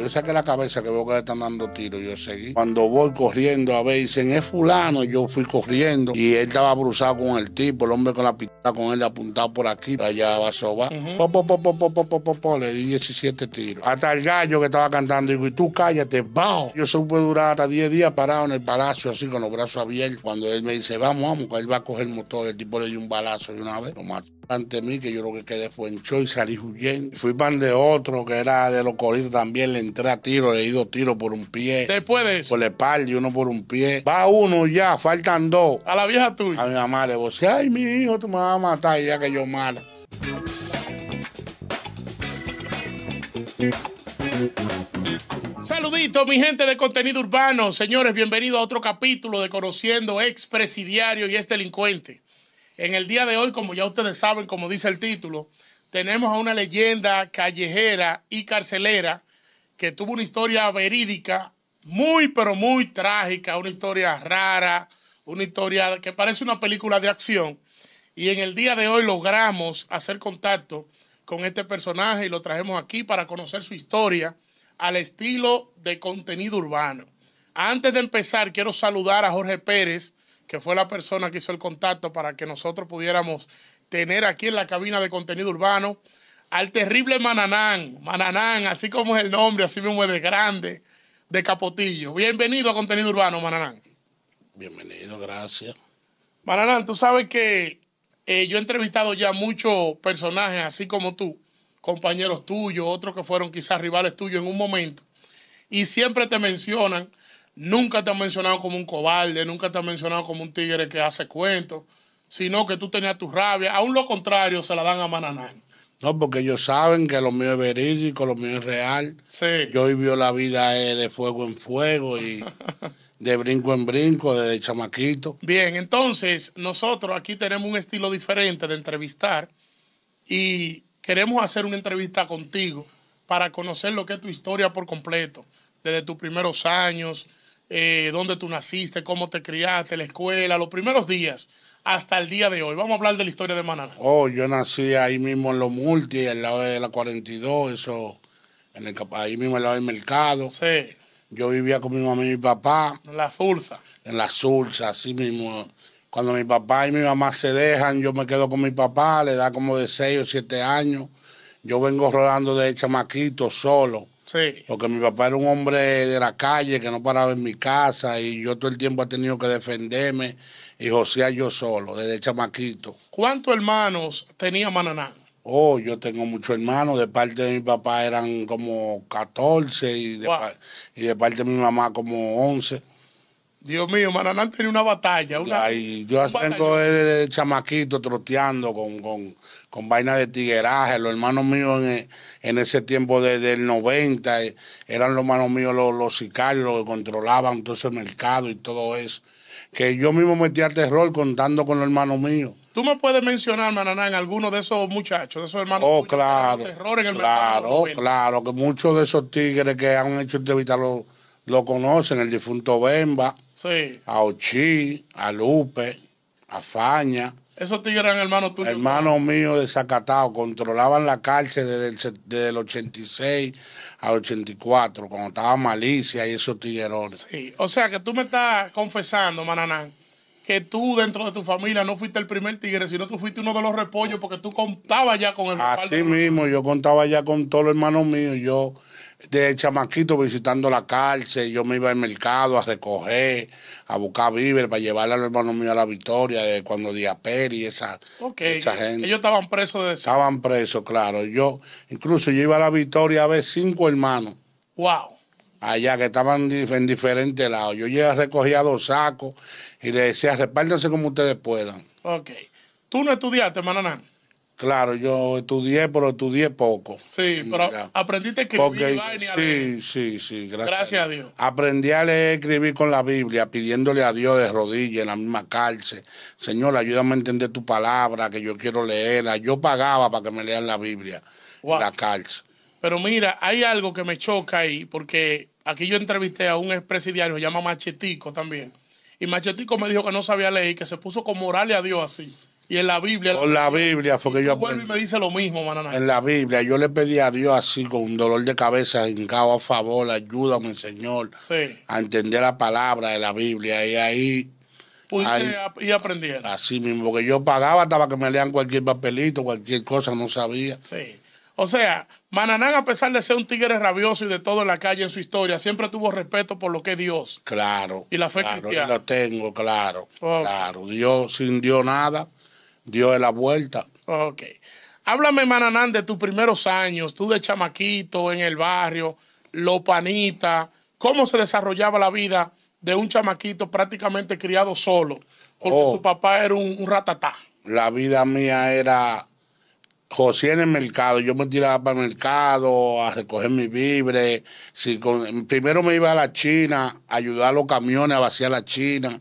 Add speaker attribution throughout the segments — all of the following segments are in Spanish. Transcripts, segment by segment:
Speaker 1: yo saqué la cabeza que veo que le están dando tiros, yo seguí. Cuando voy corriendo a ver, dicen, es fulano, yo fui corriendo y él estaba brusado con el tipo, el hombre con la pistola con él apuntado por aquí, Para allá va a sobar. Le di 17 tiros. Hasta el gallo que estaba cantando, digo, y tú cállate, bajo. Yo supe durar hasta 10 días parado en el palacio, así con los brazos abiertos. Cuando él me dice, vamos, vamos, que él va a coger el motor, el tipo le dio un balazo Y una vez, lo mató ante mí, que yo lo que quedé fue en y salí huyendo. Fui pan de otro que era de los coritos también, le entré a tiro, le he ido tiro por un pie. Después de eso. Por la espalda y uno por un pie. Va uno ya, faltan dos. A la vieja tuya. A mi mamá le voy ay, mi hijo, tú me vas a matar ya que yo mala. Saludito, mi gente de contenido urbano. Señores, bienvenidos a otro capítulo de Conociendo Expresidiario y Ex Delincuente. En el día de hoy, como ya ustedes saben, como dice el título, tenemos a una leyenda callejera y carcelera que tuvo una historia verídica, muy, pero muy trágica, una historia rara, una historia que parece una película de acción. Y en el día de hoy logramos hacer contacto con este personaje y lo trajemos aquí para conocer su historia al estilo de contenido urbano. Antes de empezar, quiero saludar a Jorge Pérez, que fue la persona que hizo el contacto para que nosotros pudiéramos tener aquí en la cabina de contenido urbano al terrible Mananán, Mananán, así como es el nombre, así mismo es de grande, de Capotillo. Bienvenido a Contenido Urbano, Mananán. Bienvenido, gracias. Mananán, tú sabes que eh, yo he entrevistado ya muchos personajes, así como tú, compañeros tuyos, otros que fueron quizás rivales tuyos en un momento, y siempre te mencionan Nunca te han mencionado como un cobarde, nunca te han mencionado como un tigre que hace cuentos, sino que tú tenías tu rabia. Aún lo contrario, se la dan a Mananán. No, porque ellos saben que lo mío es verídico, lo mío es real. Yo vivió la vida eh, de fuego en fuego y de brinco en brinco, de chamaquito. Bien, entonces nosotros aquí tenemos un estilo diferente de entrevistar y queremos hacer una entrevista contigo para conocer lo que es tu historia por completo, desde tus primeros años, eh, dónde tú naciste, cómo te criaste, la escuela, los primeros días hasta el día de hoy. Vamos a hablar de la historia de Manana. Oh, yo nací ahí mismo en Los Multi, al lado de la 42, eso, en el, ahí mismo al lado del mercado. Sí. Yo vivía con mi mamá y mi papá. En la Sursa. En la Sursa, así mismo. Cuando mi papá y mi mamá se dejan, yo me quedo con mi papá, le da como de 6 o 7 años. Yo vengo rodando de chamaquito solo. Porque mi papá era un hombre de la calle que no paraba en mi casa y yo todo el tiempo he tenido que defenderme y josear yo solo, desde chamaquito. ¿Cuántos hermanos tenía Mananá? Oh, yo tengo muchos hermanos. De parte de mi papá eran como 14 y de, y de parte de mi mamá como 11. Dios mío, Mananán tenía una batalla. Ay, yo tengo el chamaquito troteando con, con, vaina de tigueraje. Los hermanos míos en, ese tiempo del 90 eh, eran los hermanos míos los, los sicarios los que controlaban todo ese mercado y todo eso. Que yo mismo metía terror contando con los hermanos míos. ¿Tú me puedes mencionar, Mananán, algunos de esos muchachos, de esos hermanos? Oh, claro. claro, claro, que muchos de esos tigres que han hecho entrevistar los lo conocen, el difunto Bemba, a Ochi, a Lupe, a Faña. Esos tigres eran hermanos tuyos. Hermanos míos de Zacatao, controlaban la cárcel desde el, 86 al 84, cuando estaba Malicia y esos tiguerones. Sí, o sea que tú me estás confesando, Mananán, que tú dentro de tu familia no fuiste el primer tigre, sino tú fuiste uno de los repollos porque tú contabas ya con el Así mismo, yo contaba ya con todos los hermanos míos. Yo de chamaquito visitando la cárcel, yo me iba al mercado a recoger, a buscar víveres para llevarle los hermanos mío a la victoria, de eh, cuando di y esa, esa eh, gente. Ellos estaban presos de eso. Estaban presos, claro. Yo, incluso yo iba a la victoria a ver cinco hermanos. Wow. Allá que estaban en diferentes lados. Yo ya recogía dos sacos y le decía, repártanse como ustedes puedan. Ok. ¿Tú no estudiaste, Nan? Claro, yo estudié, pero estudié poco. Sí, pero aprendiste a escribir sí, sí, sí, gracias. Gracias a Dios. Aprendí a leer, escribir con la Biblia, pidiéndole a Dios de rodillas en la misma cárcel. Señor, ayúdame a entender tu palabra, que yo quiero leerla. Yo pagaba para que me lean la Biblia la cárcel. Pero mira, hay algo que me choca ahí, porque aquí yo entrevisté a un expresidiario, se llama Machetico también. Y Machetico me dijo que no sabía leer, que se puso como orarle a Dios así. Y en la Biblia. Con la Biblia porque yo aprendí. y me dice lo mismo, Mananá. En la Biblia, yo le pedí a Dios así, con un dolor de cabeza, hincado a favor, ayúdame, Señor, a entender la palabra de la Biblia. Y ahí. ahí y aprendí Así mismo, porque yo pagaba hasta que me lean cualquier papelito, cualquier cosa, no sabía. Sí. O sea, Mananá, a pesar de ser un tigre rabioso y de todo en la calle en su historia, siempre tuvo respeto por lo que es Dios. Claro. Y la fe claro, Yo lo tengo, claro. Claro. Dios sin Dios nada. Dio la vuelta. Ok. Háblame, Mananán, de tus primeros años, tú de chamaquito en el barrio, Lopanita... cómo se desarrollaba la vida de un chamaquito prácticamente criado solo, porque oh. su papá era un, ratatá. La vida mía era José en el mercado, yo me tiraba para el mercado a recoger mi vibre... primero me iba a la China, a ayudar a los camiones a vaciar la China,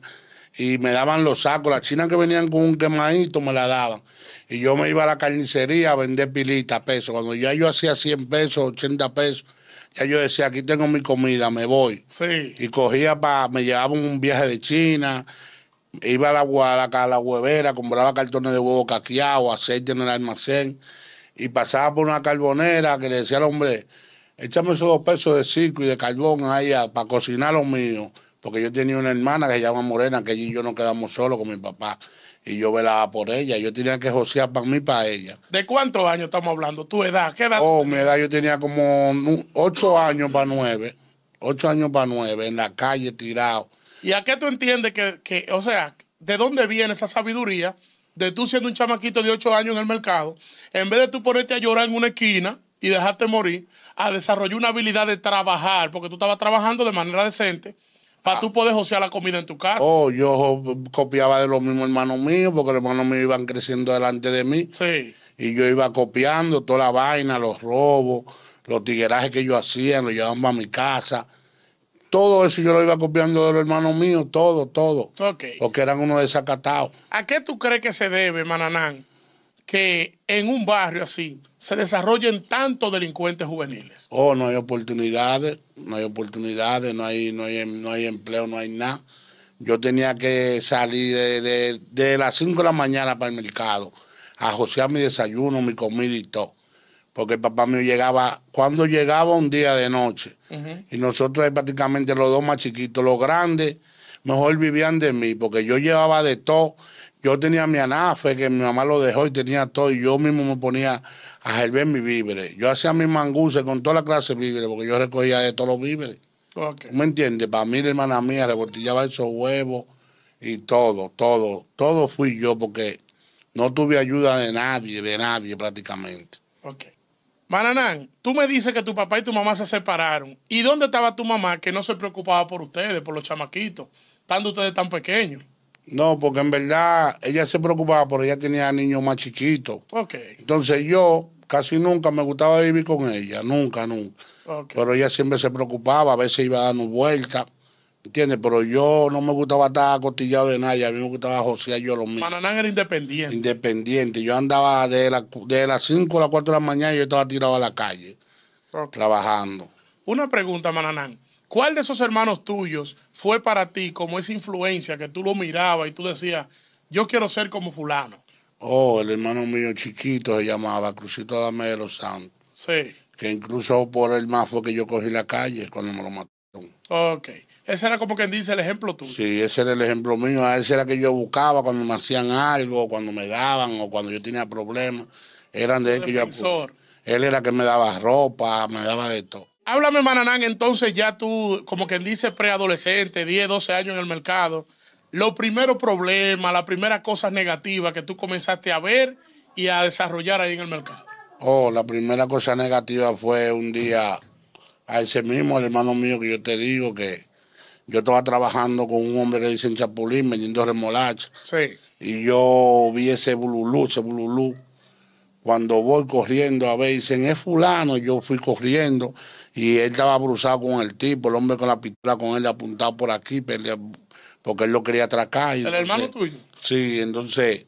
Speaker 1: y me daban los sacos. Las chinas que venían con un quemadito me la daban. Y yo me iba a la carnicería a vender pilitas, peso. Cuando ya yo hacía 100 pesos, 80 pesos, ya yo decía, aquí tengo mi comida, me voy. Y cogía para, me llevaba un viaje de China, iba a la, huevera, compraba cartones de huevo caqueado, aceite en el almacén, y pasaba por una carbonera que le decía al hombre, échame esos dos pesos de circo y de carbón allá para cocinar los míos porque yo tenía una hermana que se llama Morena, que ella y yo nos quedamos solos con mi papá y yo velaba por ella. Yo tenía que josear para mí, para ella. ¿De cuántos años estamos hablando? ¿Tu edad? ¿Qué edad? Oh, mi edad yo tenía como ocho años para nueve. Ocho años para nueve, en la calle tirado. ¿Y a qué tú entiendes que, que, o sea, de dónde viene esa sabiduría de tú siendo un chamaquito de ocho años en el mercado, en vez de tú ponerte a llorar en una esquina y dejarte morir, a desarrollar una habilidad de trabajar, porque tú estabas trabajando de manera decente, para ah. tú poder josear la comida en tu casa. Oh, yo copiaba de los mismos hermanos míos, porque los hermanos míos iban creciendo delante de mí. Sí. Y yo iba copiando toda la vaina, los robos, los tiguerajes que yo hacían, los llevaban a mi casa. Todo eso yo lo iba copiando de los hermanos míos, todo, todo. Ok. Porque eran unos desacatados. ¿A qué tú crees que se debe, Mananán, que en un barrio así se desarrollen tantos delincuentes juveniles? Oh, no hay oportunidades, no hay oportunidades, no hay, no no hay empleo, no hay nada. Yo tenía que salir de, las 5 de la mañana para el mercado, a josear mi desayuno, mi comida y todo. Porque el papá mío llegaba, cuando llegaba un día de noche, y nosotros prácticamente los dos más chiquitos, los grandes, mejor vivían de mí, porque yo llevaba de todo yo tenía mi anafe, que mi mamá lo dejó y tenía todo, y yo mismo me ponía a gerber mi víveres. Yo hacía mis manguses con toda la clase de víveres, porque yo recogía de todos los víveres. ¿Me entiendes? Para mí, la hermana mía, rebotillaba esos huevos y todo, todo, todo fui yo, porque no tuve ayuda de nadie, de nadie prácticamente. Ok. Mananán, tú me dices que tu papá y tu mamá se separaron. ¿Y dónde estaba tu mamá que no se preocupaba por ustedes, por los chamaquitos, estando ustedes tan pequeños? No, porque en verdad ella se preocupaba, porque ella tenía niños más chiquitos. Okay. Entonces yo casi nunca me gustaba vivir con ella, nunca, nunca. Okay. Pero ella siempre se preocupaba, a veces iba dando vueltas. ¿Entiendes? Pero yo no me gustaba estar acostillado de nadie, a mí me gustaba josear yo lo mismo. Mananán era independiente. Independiente. Yo andaba de, de las 5 a las 4 de la mañana y yo estaba tirado a la calle, trabajando. Una pregunta, Mananán. ¿Cuál de esos hermanos tuyos fue para ti como esa influencia que tú lo mirabas y tú decías, yo quiero ser como fulano? Oh, el hermano mío chiquito se llamaba Crucito Adame de los Santos. Sí. Que incluso por el más que yo cogí la calle cuando me lo mataron. Ok. Ese era como quien dice el ejemplo tuyo. Sí, ese era el ejemplo mío. Ese era que yo buscaba cuando me hacían algo, cuando me daban o cuando yo tenía problemas. Eran de él que yo. Él era que me daba ropa, me daba de todo háblame, Mananán, entonces ya tú, como quien dice preadolescente, 10, 12 años en el mercado, los primeros problemas, las primeras cosas negativas que tú comenzaste a ver y a desarrollar ahí en el mercado. Oh, la primera cosa negativa fue un día a ese mismo, el hermano mío que yo te digo que yo estaba trabajando con un hombre que dicen Chapulín, vendiendo remolacha. Sí. Y yo vi ese bululú, ese bululú. Cuando voy corriendo a ver, dicen, es fulano. Yo fui corriendo y él estaba abruzado con el tipo, el hombre con la pistola con él apuntado por aquí, porque él lo quería atracar. ¿El hermano tuyo? Sí, entonces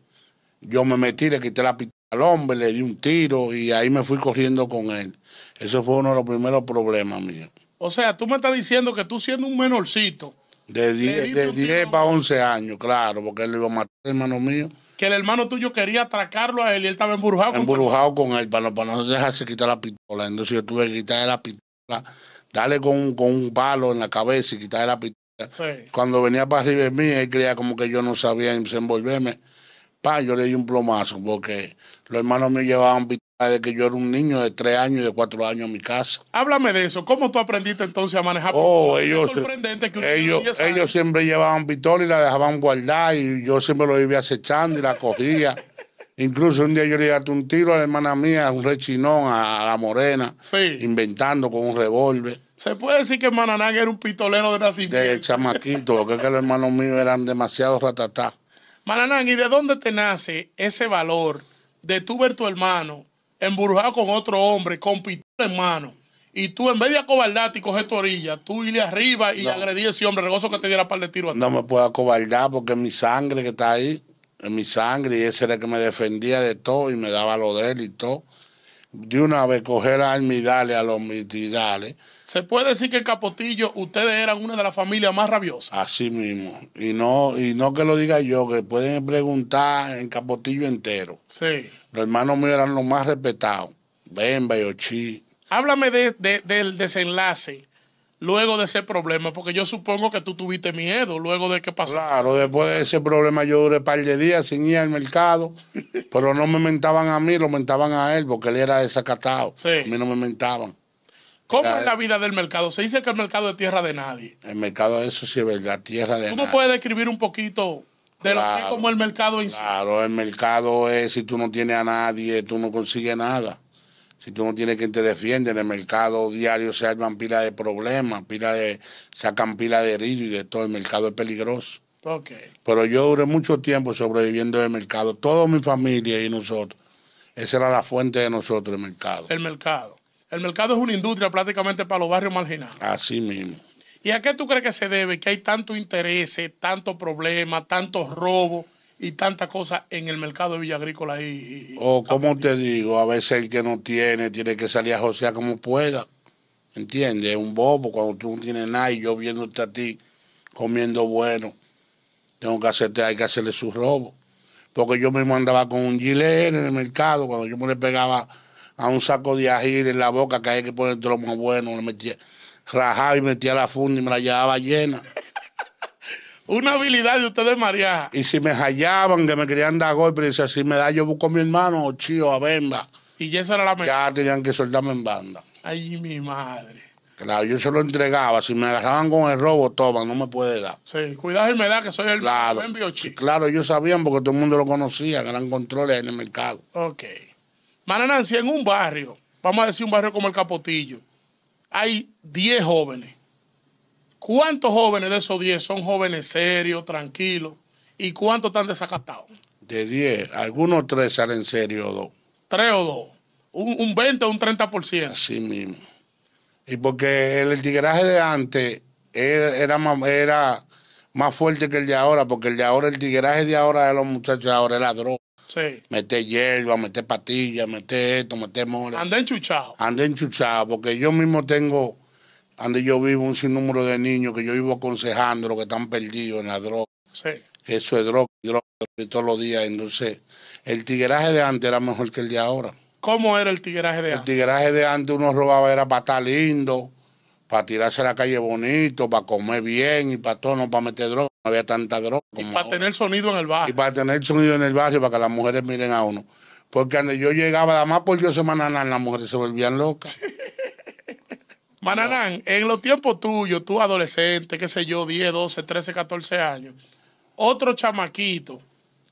Speaker 1: yo me metí, le quité la pistola al hombre, le di un tiro y ahí me fui corriendo con él. Eso fue uno de los primeros problemas míos. O sea, tú me estás diciendo que tú siendo un menorcito. De 10, para 11 años, claro, porque él iba a matar, hermano mío. Que el hermano tuyo quería atracarlo a él y él estaba embrujado. Embrujado con, él, para no, para no dejarse quitar la pistola. Entonces yo tuve que quitarle la pistola dale con, un palo en la cabeza y quitarle la pistola. Cuando venía para arriba de mí, él creía como que yo no sabía desenvolverme. Pa, yo le di un plomazo porque los hermanos me llevaban pistola desde que yo era un niño de tres años y de cuatro años a mi casa. Háblame de eso. ¿Cómo tú aprendiste entonces a manejar oh, Ellos, sorprendente que ellos, ellos siempre llevaban pistola y la dejaban guardar y yo siempre lo iba acechando y la cogía. Incluso un día yo le di un tiro a la hermana mía, a un rechinón, a, la morena, inventando con un revólver. Se puede decir que Mananán era un pistolero de nacimiento. De chamaquito, porque es que los hermanos míos eran demasiado ratatá. Mananán, ¿y de dónde te nace ese valor de tú ver tu hermano embrujado con otro hombre, con pistola en mano? Y tú, en vez de acobardarte y coger tu orilla, tú irle arriba y agredir a ese hombre, regozo que te diera par de tiros a ti. No me puedo acobardar porque mi sangre que está ahí en mi sangre y ese era el que me defendía de todo y me daba lo de él y todo. De una vez coger a Almidales, a los mitidales... Se puede decir que Capotillo, ustedes eran una de las familias más rabiosas. Así mismo. Y no, y no que lo diga yo, que pueden preguntar en Capotillo entero. Sí. Los hermanos míos eran los más respetados. Bemba y Háblame de, del desenlace luego de ese problema? Porque yo supongo que tú tuviste miedo luego de que pasó. Claro, después de ese problema yo duré un par de días sin ir al mercado, pero no me mentaban a mí, lo mentaban a él porque él era desacatado. A mí no me mentaban. ¿Cómo es la vida del mercado? Se dice que el mercado es tierra de nadie. El mercado, eso sí es verdad, tierra de nadie. ¿Tú no puedes describir un poquito de lo que es como el mercado en sí? Claro, el mercado es si tú no tienes a nadie, tú no consigues nada. Si tú no tienes quien te defiende en el mercado diario, se arman pila de problemas, pila de, sacan pila de heridos y de todo. El mercado es peligroso. Okay. Pero yo duré mucho tiempo sobreviviendo en el mercado. Toda mi familia y nosotros. Esa era la fuente de nosotros, el mercado. El mercado. El mercado es una industria prácticamente para los barrios marginados. Así mismo. ¿Y a qué tú crees que se debe que hay tanto interés, tanto problema, tantos robos? y tanta cosa en el mercado de Villa Agrícola. Y, o como te digo, a veces el que no tiene, tiene que salir a josear como pueda. ¿Entiendes? Es un bobo cuando tú no tienes nada y yo viéndote a ti comiendo bueno. Tengo que hacerte, hay que hacerle su robo. Porque yo mismo andaba con un gilet en el mercado, cuando yo me le pegaba a un saco de ají en la boca, que hay que poner lo más bueno, me metía, rajaba y metía la funda y me la llevaba llena. Una habilidad de ustedes marear. Y si me hallaban, que me querían dar golpe, y decía, si me da, yo busco a mi hermano o chío a venda. Y ya esa era la mejor. Ya tenían que soltarme en banda. Ay, mi madre. Claro, yo se lo entregaba. Si me agarraban con el robo, toma, no me puede dar. Sí, cuidado y me da que soy el claro, yo claro, ellos sabían porque todo el mundo lo conocía, que eran controles en el mercado. Ok. si en un barrio, vamos a decir un barrio como el Capotillo, hay 10 jóvenes ¿Cuántos jóvenes de esos 10 son jóvenes serios, tranquilos? ¿Y cuántos están desacatados? De 10, algunos tres, salen serios o dos. Tres o dos, Un, un, 20 o un 30%. Así mismo. Y porque el tigueraje de antes era, era, más, fuerte que el de ahora, porque el de ahora, el tigueraje de ahora de los muchachos ahora la droga. Sí. Mete hierba, mete pastillas, mete esto, mete mole. Andé enchuchado. Ande enchuchado, porque yo mismo tengo donde yo vivo un sinnúmero de niños que yo vivo aconsejando los que están perdidos en la droga. Sí. Eso es droga, droga, droga todos los días. Entonces, el tigueraje de antes era mejor que el de ahora. ¿Cómo era el tigueraje de antes? El tigueraje de antes uno robaba era para estar lindo, para tirarse a la calle bonito, para comer bien y para todo, no para meter droga. No había tanta droga. y para tener sonido en el barrio. Y para tener sonido en el barrio, para que las mujeres miren a uno. Porque cuando yo llegaba, además por Dios semanal, las mujeres se volvían locas. Mananán, en los tiempos tuyos, tú adolescente, qué sé yo, 10, 12, 13, 14 años, otro chamaquito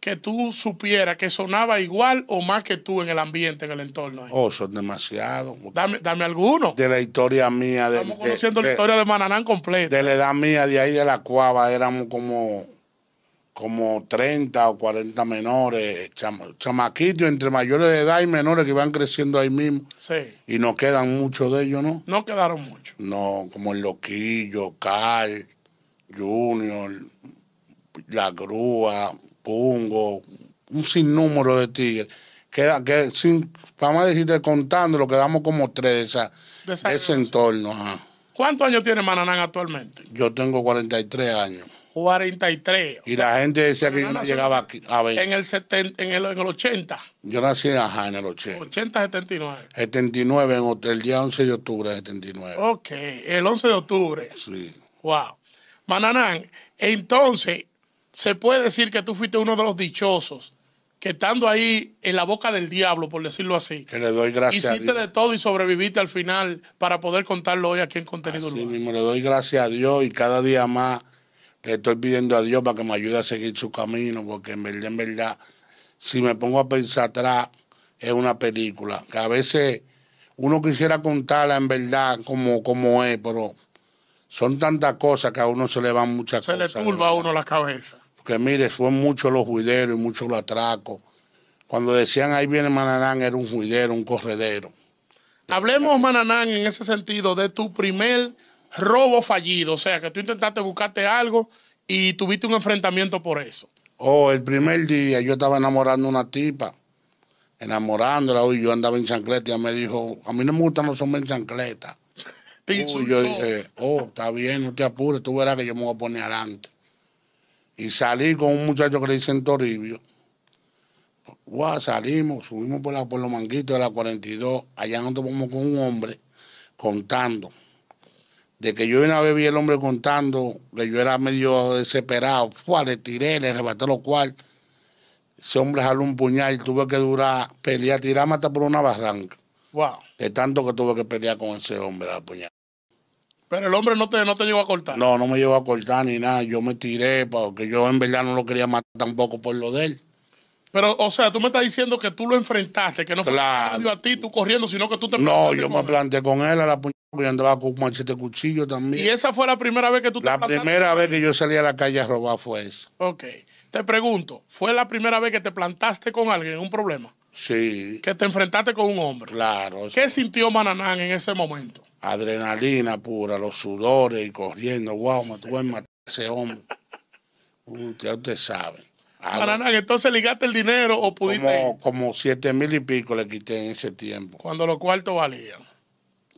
Speaker 1: que tú supieras que sonaba igual o más que tú en el ambiente, en el entorno. Oh, son demasiados. Dame, dame alguno. De la historia mía. De, Estamos conociendo la historia de, de Mananán completa. De la edad mía, de ahí de la cuava, éramos como como 30 o 40 menores, chamaquitos entre mayores de edad y menores que van creciendo ahí mismo. Sí. Y no quedan muchos de ellos, ¿no? No quedaron muchos. No, como el Loquillo, Carl, Junior, La Grúa, Pungo, un sinnúmero de tigres. Queda, sin, vamos a decirte contándolo, quedamos como tres de, ese entorno. ¿Cuántos años tiene Mananán actualmente? Yo tengo 43 años. 43. Y la gente de ese no llegaba aquí a En el, 70, en, el, en el 80. Yo nací ajá, en el 80. 80, 79. 79, en, el día 11 de octubre de 79. Ok, el 11 de octubre. Sí. Wow. Mananán, entonces, se puede decir que tú fuiste uno de los dichosos que estando ahí en la boca del diablo, por decirlo así. Que le doy gracias. Hiciste a Dios. de todo y sobreviviste al final para poder contarlo hoy aquí en Contenido Así Sí, mismo, le doy gracias a Dios y cada día más le estoy pidiendo a Dios para que me ayude a seguir su camino, porque en verdad, en verdad, si me pongo a pensar atrás, es una película que a veces uno quisiera contarla en verdad como, es, pero son tantas cosas que a uno se le van muchas se cosas. Se le turba a uno la cabeza. Porque mire, fue mucho los juideros y mucho los atracos. Cuando decían ahí viene Mananán, era un juidero, un corredero. Hablemos, Mananán, en ese sentido, de tu primer robo fallido, o sea, que tú intentaste buscarte algo y tuviste un enfrentamiento por eso. Oh, el primer día yo estaba enamorando a una tipa, enamorándola, hoy yo andaba en chancleta y ella me dijo, a mí no me gustan los hombres en chancleta. Uy, yo dije, oh, está bien, no te apures, tú verás que yo me voy a poner adelante. Y salí con un muchacho que le dicen Toribio. gua salimos, subimos por, por los manguitos de la 42, allá nos tomamos con un hombre contando de que yo una vez vi el hombre contando que yo era medio desesperado, fue, le tiré, le arrebaté lo cual. Ese hombre jaló un puñal y tuve que durar, pelear, tirarme hasta por una barranca. Wow. De tanto que tuve que pelear con ese hombre, la puñal. Pero el hombre no te, no te a cortar. No, no me llevó a cortar ni nada. Yo me tiré porque yo en verdad no lo quería matar tampoco por lo de él. Pero, o sea, tú me estás diciendo que tú lo enfrentaste, que no fue a ti, tú corriendo, sino que tú te No, yo me planteé con él a la puñal yo andaba con un machete cuchillo también. ¿Y esa fue la primera vez que tú te La primera vez que yo salí a la calle a robar fue eso. Ok. Te pregunto, ¿fue la primera vez que te plantaste con alguien un problema? Sí. Que te enfrentaste con un hombre. Claro. ¿Qué sintió Mananán en ese momento? Adrenalina pura, los sudores y corriendo. Wow, me tuve que matar a ese hombre. usted, uh, usted sabe. Mananán, entonces ligaste el dinero o pudiste. Como, como siete mil y pico le quité en ese tiempo. Cuando los cuartos valían.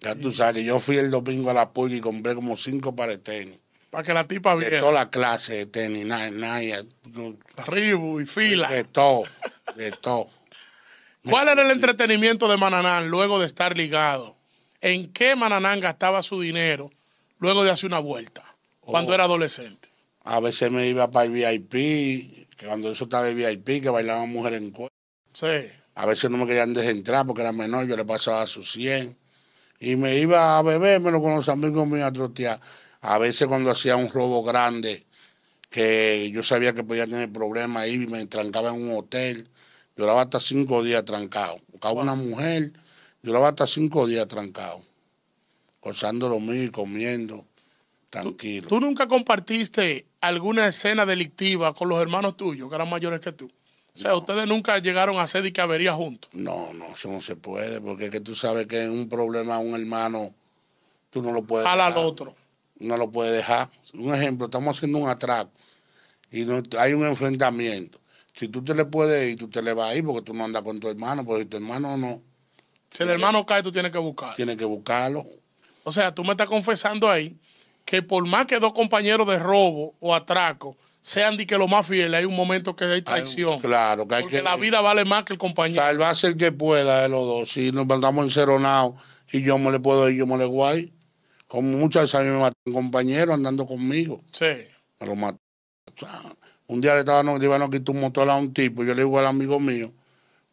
Speaker 1: Ya tú sabes que yo fui el domingo a la pool y compré como cinco pares de tenis. Para que la tipa viera. De toda la clase de tenis, nada, Ribu y fila. De todo, de todo. ¿Cuál era el entretenimiento de Mananán luego de estar ligado? ¿En qué Mananán gastaba su dinero luego de hacer una vuelta, cuando oh. era adolescente? A veces me iba para el VIP, que cuando eso estaba el VIP, que bailaban mujeres en cuerpo. Sí. A veces no me querían desentrar porque era menor, yo le pasaba a sus 100 y me iba a bebérmelo con los amigos míos a trotear. A veces cuando hacía un robo grande, que yo sabía que podía tener problemas ahí, me trancaba en un hotel, duraba hasta cinco días trancado. Buscaba una mujer, duraba hasta cinco días trancado, cozando lo mío y comiendo, tranquilo. ¿Tú nunca compartiste alguna escena delictiva con los hermanos tuyos, que eran mayores que tú? O sea, ustedes nunca llegaron a hacer y juntos. No, no, eso no se puede, porque es que tú sabes que es un problema un hermano, tú no lo puedes. Jala dejar, al otro. No lo puedes dejar. Un ejemplo, estamos haciendo un atraco y hay un enfrentamiento. Si tú te le puedes ir, tú te le vas a ir porque tú no andas con tu hermano, porque tu hermano no. Si el hermano cae, tú tienes que buscarlo. Tienes que buscarlo. O sea, tú me estás confesando ahí que por más que dos compañeros de robo o atraco sean de que lo más fiel, hay un momento que hay traición. claro, que hay porque que, la vida vale más que el compañero. va a hacer que pueda de los dos. Si nos mandamos enceronados y yo me le puedo ir, yo me le guay. Como muchas veces a mí me mató un andando conmigo. Sí. Me lo mató. un día le, estaba, iban a quitar un motor a un tipo. Yo le digo al amigo mío,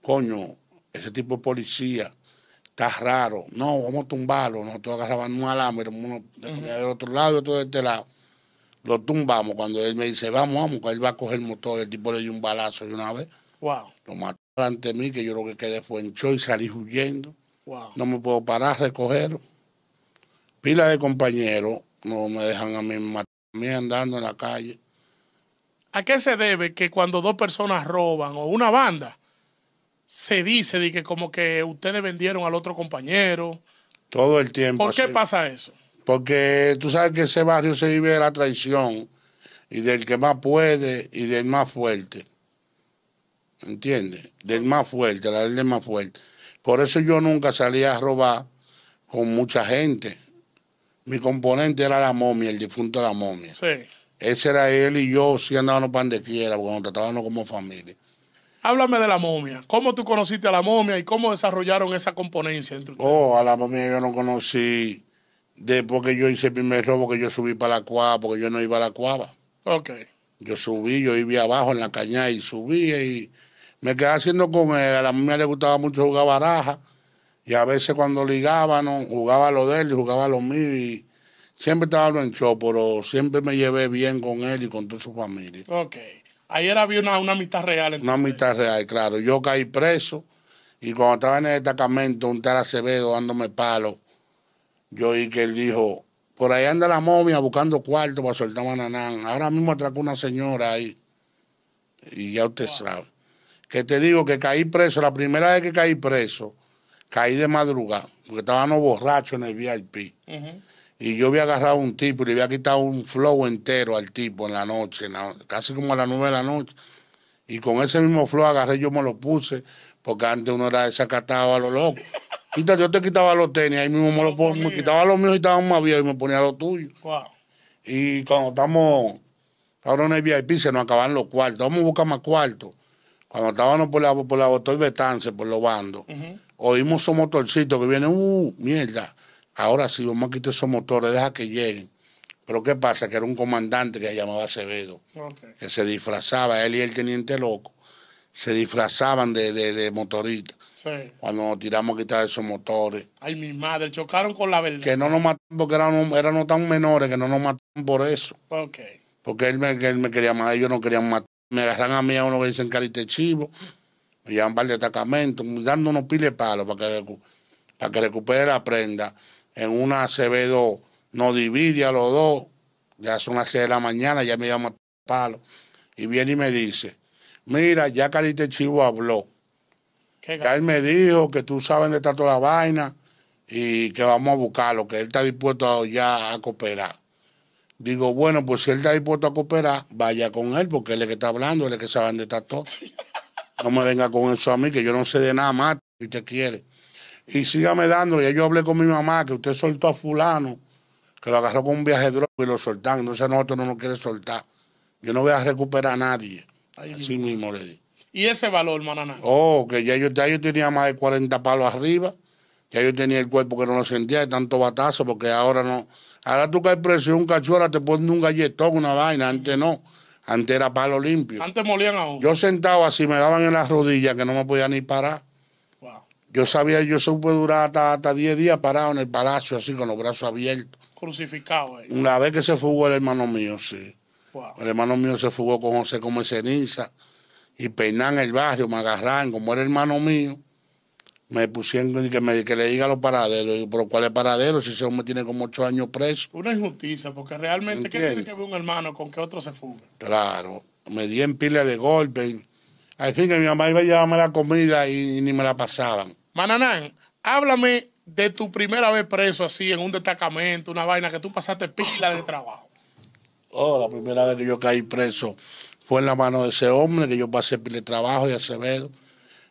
Speaker 1: coño, ese tipo de policía está raro. No, vamos a tumbarlo. Nosotros agarraban un alambre, uno de del otro lado y otro de este lado. Lo tumbamos cuando él me dice, vamos, vamos, que él va a coger el motor. El tipo le dio un balazo de una vez. Lo mató ante mí, que yo lo que quedé fue y salí huyendo. No me puedo parar, a recogerlo. Pila de compañeros no me dejan a mí, a mí andando en la calle. ¿A qué se debe que cuando dos personas roban o una banda, se dice de que como que ustedes vendieron al otro compañero? Todo el tiempo. ¿Por qué pasa eso? Porque tú sabes que ese barrio se vive de la traición y del que más puede y del más fuerte. ¿Entiendes? Del más fuerte, la del más fuerte. Por eso yo nunca salía a robar con mucha gente. Mi componente era la momia, el difunto de la momia. Sí. Ese era él y yo sí andábamos pan de quiera, porque nos tratábamos como familia. Háblame de la momia. ¿Cómo tú conociste a la momia y cómo desarrollaron esa componencia entre ustedes? Oh, a la momia yo no conocí después que yo hice el primer robo, que yo subí para la cuava, porque yo no iba a la cuava. Ok. Yo subí, yo iba abajo en la caña y subí y me quedé haciendo con él. A la mía le gustaba mucho jugar baraja y a veces cuando no, jugaba lo de él y jugaba lo mío y siempre estaba en show, pero siempre me llevé bien con él y con toda su familia. Ok. Ayer había una, una amistad real. Una amistad real, claro. Yo caí preso y cuando estaba en el destacamento, un tal Acevedo dándome palo yo vi que él dijo, por ahí anda la momia buscando cuarto para soltar mananán. Ahora mismo atracó una señora ahí. Y ya usted sabe. Que te digo que caí preso, la primera vez que caí preso, caí de madrugada, porque no borrachos en el VIP. Y yo había agarrado a un tipo y le había quitado un flow entero al tipo en la noche, casi como a las nueve de la noche. Y con ese mismo flow agarré, yo me lo puse, porque antes uno era desacatado a lo loco yo te quitaba los tenis, ahí mismo me, lo ponía, me quitaba los míos y estaban más viejos y me ponía los tuyos. Y cuando estamos, ahora en el VIP se nos acaban los cuartos, vamos a buscar más cuartos. Cuando estábamos por la, por la Botor por los bandos, oímos esos motorcitos que vienen, uh, mierda, ahora sí, vamos a quitar esos motores, deja que lleguen. Pero ¿qué pasa? Que era un comandante que se llamaba Acevedo, que se disfrazaba, él y el teniente loco se disfrazaban de, de, motoristas. Sí. Cuando nos tiramos a quitar esos motores. Ay, mi madre, chocaron con la verdad. Que no nos mataron porque eran tan menores que no nos mataron por eso. Porque él me, quería matar, ellos no querían matar. Me agarran a mí a uno que dicen carite chivo, me llevan para el de atacamentos, dando unos piles palos para que, para que recupere la prenda. En una CB2 ...no divide a los dos, ya son las seis de la mañana, ya me llama palo. Y viene y me dice, mira, ya Carita Chivo habló. Ya él me dijo que tú sabes dónde está toda la vaina y que vamos a buscarlo, que él está dispuesto ya a cooperar. Digo, bueno, pues si él está dispuesto a cooperar, vaya con él, porque él es el que está hablando, él es el que sabe dónde está todo. No me venga con eso a mí, que yo no sé de nada más, si te quiere. Y sígame dándole. Ya yo hablé con mi mamá, que usted soltó a fulano, que lo agarró con un viaje de droga y lo soltaron. Entonces nosotros no nos quiere soltar. Yo no voy a recuperar a nadie sin ¿Y ese valor, Manana. Oh, que ya yo, tenía más de 40 palos arriba. Ya yo tenía el cuerpo que no lo sentía de tanto batazo, porque ahora no. Ahora tú caes presión, un cachorro te ponen un galletón, una vaina. Antes no. Antes era palo limpio. Antes molían a Yo sentaba así, me daban en las rodillas que no me podía ni parar. Yo sabía, yo supe durar hasta, 10 días parado en el palacio, así con los brazos abiertos. Crucificado. Una vez que se fugó el hermano mío, sí. El hermano mío se fugó con José como en ceniza y peinan el barrio, me agarran, como era hermano mío, me pusieron que, me, que le diga los paraderos, pero ¿cuál es paradero? Si ese hombre tiene como ocho años preso. Una injusticia, porque realmente, ¿qué tiene que ver un hermano con que otro se fugue? Claro, me di en pila de golpe. Al fin que mi mamá iba a llevarme la comida y, y ni me la pasaban. Mananán, háblame de tu primera vez preso así en un destacamento, una vaina que tú pasaste pila de trabajo. Oh, la primera vez que yo caí preso fue en la mano de ese hombre que yo pasé el trabajo y Acevedo.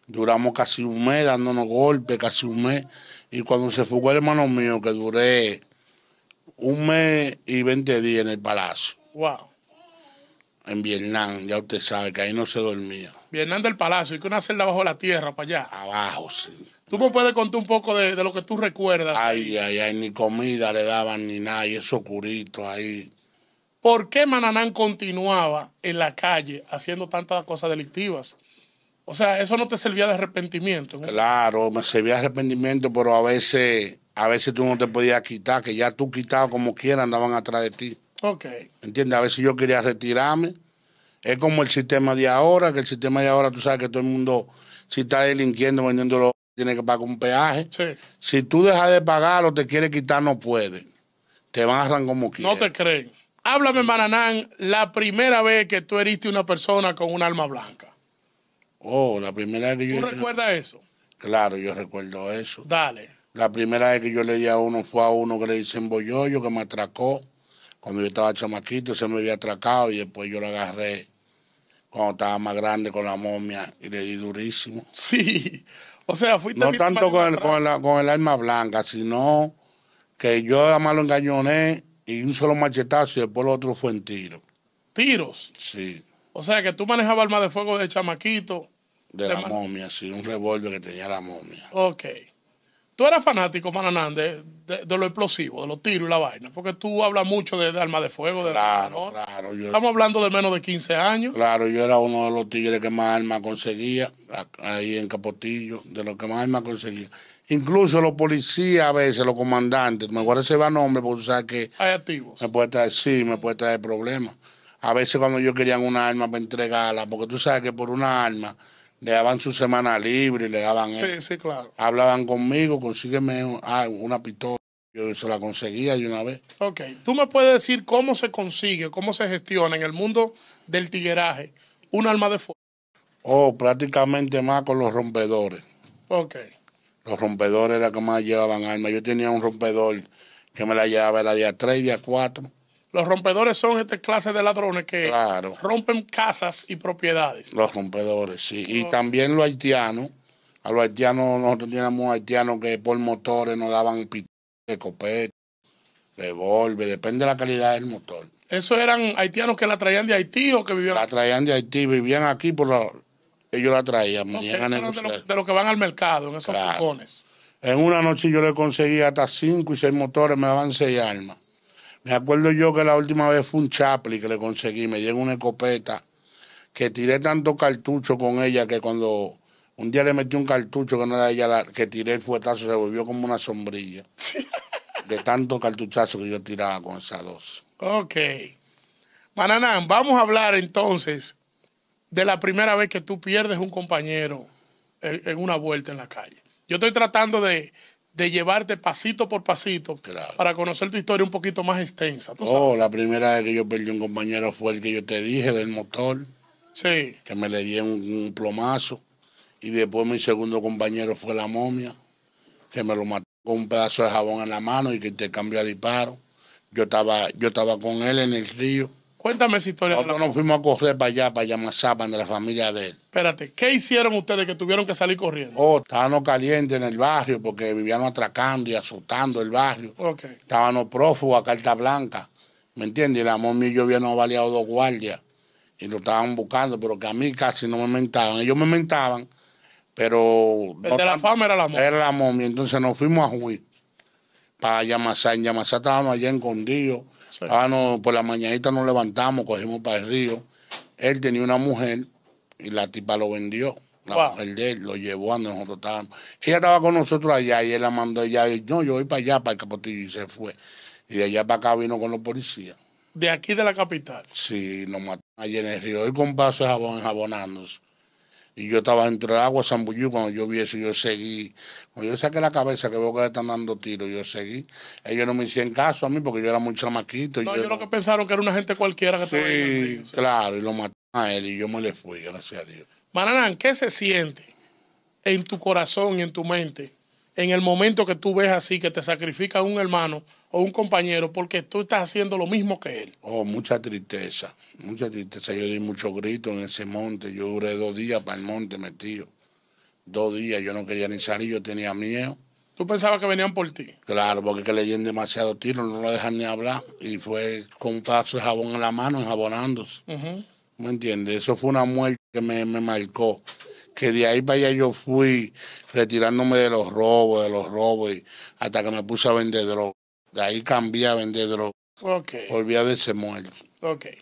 Speaker 1: Duramos casi un mes dándonos golpes, casi un mes. Y cuando se fugó el hermano mío, que duré un mes y veinte días en el palacio. Wow. En Vietnam, ya usted sabe que ahí no se dormía. Vietnam del palacio, y que una celda bajo la tierra para allá. Abajo, sí. ¿Tú me puedes contar un poco de, lo que tú recuerdas? Ay, ay, ay, ni comida le daban ni nada, y esos curitos ahí. ¿Por qué Mananán continuaba en la calle haciendo tantas cosas delictivas? O sea, eso no te servía de arrepentimiento. Claro, me servía de arrepentimiento, pero a veces, a veces tú no te podías quitar, que ya tú quitado como quieras, andaban atrás de ti. Ok. ¿Entiendes? A veces yo quería retirarme. Es como el sistema de ahora, que el sistema de ahora tú sabes que todo el mundo, si está delinquiendo, vendiéndolo, tiene que pagar un peaje. Sí. Si tú dejas de pagar o te quieres quitar, no puedes. Te van a arrancar como quieras. No te creen. Háblame, Mananán, la primera vez que tú heriste una persona con un alma blanca. Oh, la primera vez que yo... ¿Tú recuerdas eso? Claro, yo recuerdo eso. Dale. La primera vez que yo le di a uno fue a uno que le dicen Boyoyo, que me atracó. Cuando yo estaba chamaquito, se me había atracado y después yo lo agarré cuando estaba más grande con la momia y le di durísimo. Sí. O sea, fuiste No tanto con el, con, con el, alma blanca, sino que yo además lo engañoné y un solo machetazo y después lo otro fue en tiro. ¿Tiros? Sí. O sea que tú manejabas armas de fuego de chamaquito. De, la momia, sí, un revólver que tenía la momia. Ok. Tú eras fanático, Mananán, de, de, lo explosivo, de los tiros y la vaina, porque tú hablas mucho de, armas de fuego. De la... claro. Estamos hablando de menos de 15 años. Claro, yo era uno de los tigres que más armas conseguía, ahí en Capotillo, de los que más armas conseguía. Incluso los policías a veces, los comandantes, me acuerdo ese va nombre porque tú sabes que... Hay activos. Me puede traer, sí, me puede traer problemas. A veces cuando yo querían una arma para entregarla, porque tú sabes que por una arma le daban su semana libre, le daban... Eh, sí, sí, claro. Hablaban conmigo, consígueme ah, una pistola. Yo se la conseguía de una vez. Ok, tú me puedes decir cómo se consigue, cómo se gestiona en el mundo del tigueraje un arma de fuego. Oh, prácticamente más con los rompedores. Ok. Los rompedores era que más llevaban armas. Yo tenía un rompedor que me la llevaba, era día 3, día 4. Los rompedores son esta clase de ladrones que rompen casas y propiedades. Los rompedores, sí. Y también los haitianos. A los haitianos, nosotros teníamos haitianos que por motores nos daban de de revolver, depende de la calidad del motor. ¿Esos eran haitianos que la traían de Haití o que vivían? La traían de Haití, vivían aquí por la, ellos la traían, De, lo, que van al mercado, en esos claro. En una noche yo le conseguí hasta cinco y seis motores, me daban seis armas. Me acuerdo yo que la última vez fue un Chapli que le conseguí, me llegó una escopeta que tiré tanto cartucho con ella que cuando un día le metí un cartucho que no era ella, que tiré el fuetazo, se volvió como una sombrilla. de tanto cartuchazo que yo tiraba con esas dos. Ok. Mananán, vamos a hablar entonces de la primera vez que tú pierdes un compañero en, una vuelta en la calle. Yo estoy tratando de, llevarte pasito por pasito para conocer tu historia un poquito más extensa. Oh, la primera vez que yo perdí un compañero fue el que yo te dije del motor. Sí. Que me le di un, plomazo. Y después mi segundo compañero fue la momia, que me lo mató con un pedazo de jabón en la mano y que te cambió a disparo. Yo estaba, yo estaba con él en el río Cuéntame esa historia. Nosotros nos fuimos a correr para allá, para Zapan, de la familia de él. Espérate, ¿qué hicieron ustedes que tuvieron que salir corriendo? Oh, estábamos calientes en el barrio porque vivían atracando y azotando el barrio. Ok. Estábamos prófugos a Carta Blanca, ¿me entiendes? Y la momia y yo habíamos baleado dos guardias y lo estaban buscando, pero que a mí casi no me mentaban. Ellos me mentaban, pero... El de la fama era la momia. Era la momia, entonces nos fuimos a juicio para Yamasá, en Yamasá estábamos allá escondidos. Sí. Ah, por la mañanita nos levantamos, cogimos para el río. Él tenía una mujer y la tipa lo vendió. La mujer de él lo llevó a nosotros estábamos. Ella estaba con nosotros allá y él la mandó allá. Y, no, yo voy para allá, para el Capotillo, y se fue. Y de allá para acá vino con los policías. ¿De aquí de la capital? Sí, nos mataron allá en el río. hoy con paso jabón, jabonándose y yo estaba dentro del agua, zambullí, cuando yo vi eso, yo seguí. Cuando yo saqué la cabeza que veo que están dando tiros, yo seguí. Ellos no me hicieron caso a mí porque yo era muy chamaquito. No, y yo, lo que pensaron que era una gente cualquiera que sí, claro, y lo mataron a él y yo me le fui, gracias a Dios. Maranán, ¿qué se siente en tu corazón y en tu mente en el momento que tú ves así, que te sacrifica un hermano o un compañero porque tú estás haciendo lo mismo que él. Oh, mucha tristeza, mucha tristeza. Yo di mucho grito en ese monte. Yo duré dos días para el monte metido. Dos días, yo no quería ni salir, yo tenía miedo. ¿Tú pensabas que venían por ti? Claro, porque que le dieron demasiado tiro, no lo dejan ni hablar. Y fue con un tazo de jabón en la mano, enjabonándose. ¿Me entiendes? Eso fue una muerte que me, marcó que de ahí para allá yo fui retirándome de los robos, de los robos, hasta que me puse a vender drogas. De ahí cambié a vender droga. Okay. Volví ese muerto.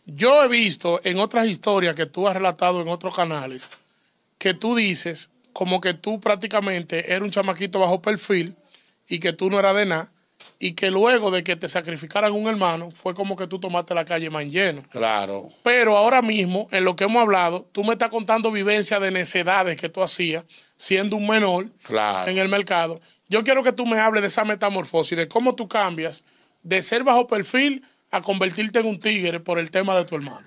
Speaker 1: Yo he visto en otras historias que tú has relatado en otros canales que tú dices como que tú prácticamente eras un chamaquito bajo perfil y que tú no eras de nada y que luego de que te sacrificaran un hermano, fue como que tú tomaste la calle más lleno. Claro. Pero ahora mismo, en lo que hemos hablado, tú me estás contando vivencia de necedades que tú hacías siendo un menor en el mercado yo quiero que tú me hables de esa metamorfosis, de cómo tú cambias de ser bajo perfil a convertirte en un tigre por el tema de tu hermano.